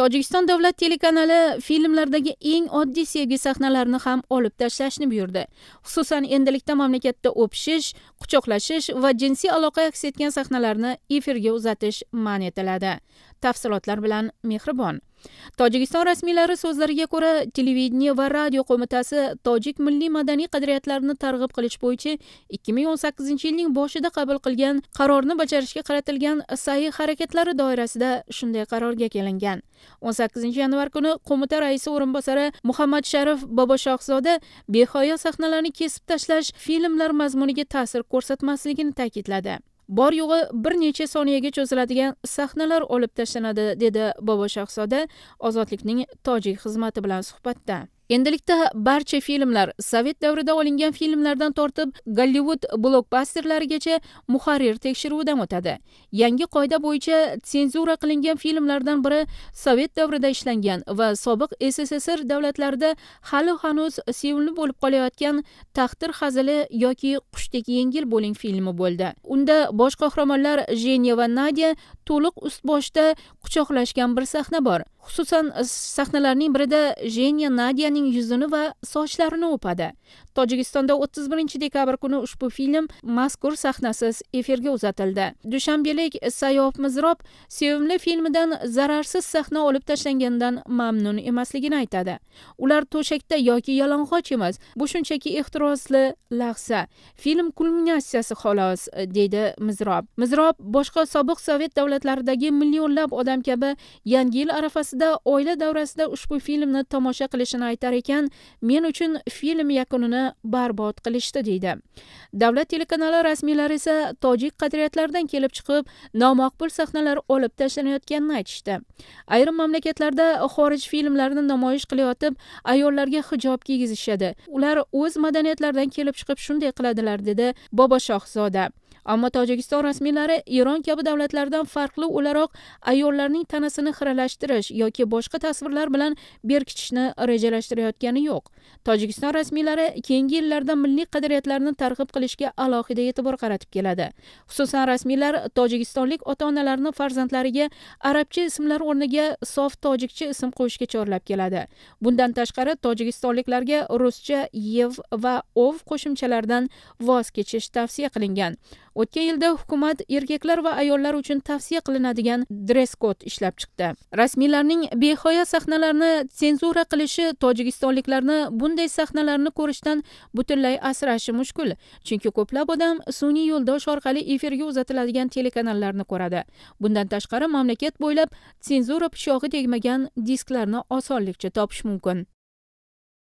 tojikiston davlat telekanali filmlardagi eng oddiy sevgi sahnalarini ham olib tashlashni buyurdi xususan endilikda mamlakatda o'pishish quchoqlashish va jinsiy aloqa aks etgan sahnalarni efirga uzatish man etiladi tafsilotlar bilan mehribon tojikiston rasmiylari so'zlariga ko'ra televideniye va radio qo'mitasi tojik milliy madaniy qadriyatlarini targ'ib qilish bo'yicha 2018 yilning boshida qabul qilgan qarorni bajarishga qaratilgan sa'yi harakatlari doirasida shunday qarorga kelingan 18 yanvar kuni qo'mita raisi o'rinbosari muhammad sharif boboshohzoda behoya sahnalarni kesib tashlash filmlar mazmuniga ta'sir ko'rsatmasligini ta'kidladi bor yo'g'i bir necha soniyaga cho'ziladigan sahnalar olib tashlanadi dedi bobo shahzoda ozodlikning tojik xizmati bilan suhbatda endilikda barcha filmlar sovet davrida olingan filmlardan tortib gollivud blokbasterlarigacha muharrir tekshiruvidan o'tadi yangi qoida bo'yicha senzura qilingan filmlardan biri sovet davrida ishlangan va sobiq sssr davlatlarida hali hanuz sevimli bo'lib qolayotgan taqdir hazili yoki qushdek yengil bo'ling filmi bo'ldi unda bosh qahramonlar jenya va nadya to'liq ust boshda quchoqlashgan bir sahna bor xususan sahnalarning birida jenya nadyaning yuzini va sochlarini o'padi tojikistonda 31 dekabr kuni ushbu film mazkur sahnasiz efirga uzatildi dushanbelik sayob mizrob sevimli filmidan zararsiz sahna olib tashlanganidan mamnun emasligini aytadi ular to'shakda yoki yalang'och emas bu shunchaki ehtirosli lahza film kulminatsiyasi xolos deydi mizrob mizrob boshqa sobiq sovet davlat davlatlaridagi millionlab odam kabi yangi yil arafasida oila davrasida ushbu filmni tomosha qilishini aytar ekan men uchun film yakunini barbod qilishdi deydi davlat telekanali rasmiylari esa tojik qadriyatlaridan kelib chiqib nomaqbul sahnalar olib tashlanayotganini aytishdi ayrim mamlakatlarda xorij filmlarini namoyish qilayotib ayollarga hijob kiygizishadi ular o'z madaniyatlaridan kelib chiqib shunday qiladilar dedi boboshohzoda ammo tojikiston rasmiylari eron kabi davlatlardan farqli o'laroq ayollarning tanasini xiralashtirish yoki boshqa tasvirlar bilan berkitishni rejalashtirayotgani yo'q tojikiston rasmiylari keyingi yillarda milliy qadriyatlarni targ'ib qilishga alohida e'tibor qaratib keladi xususan rasmiylar tojikistonlik ota onalarni farzandlariga arabcha ismlar o'rniga sof tojikcha ism qo'yishga chorlab keladi bundan tashqari tojikistonliklarga ruscha yev va ov qo'shimchalaridan voz kechish tavsiya qilingan o'tgan yilda hukumat erkaklar va ayollar uchun tavsiya qilinadigan dress kod ishlab chiqdi rasmiylarning behoya sahnalarni senzura qilishi tojikistonliklarni bunday sahnalarni ko'rishdan butunlay asrashi mushkul chunki ko'plab odam sun'iy yo'ldosh orqali efirga uzatiladigan telekanallarni ko'radi bundan tashqari mamlakat bo'ylab senzura pichog'i tegmagan disklarni osonlikcha topish mumkin